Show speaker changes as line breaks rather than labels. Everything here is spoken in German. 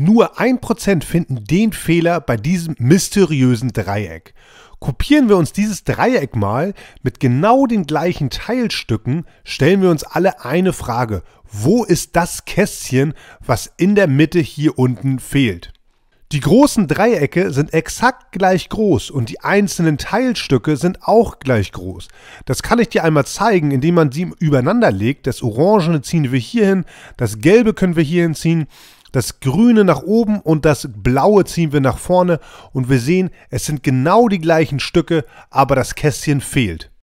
Nur 1% finden den Fehler bei diesem mysteriösen Dreieck. Kopieren wir uns dieses Dreieck mal mit genau den gleichen Teilstücken, stellen wir uns alle eine Frage. Wo ist das Kästchen, was in der Mitte hier unten fehlt? Die großen Dreiecke sind exakt gleich groß und die einzelnen Teilstücke sind auch gleich groß. Das kann ich dir einmal zeigen, indem man sie übereinander legt. Das Orangene ziehen wir hierhin, das Gelbe können wir hierhin ziehen das Grüne nach oben und das Blaue ziehen wir nach vorne und wir sehen, es sind genau die gleichen Stücke, aber das Kästchen fehlt.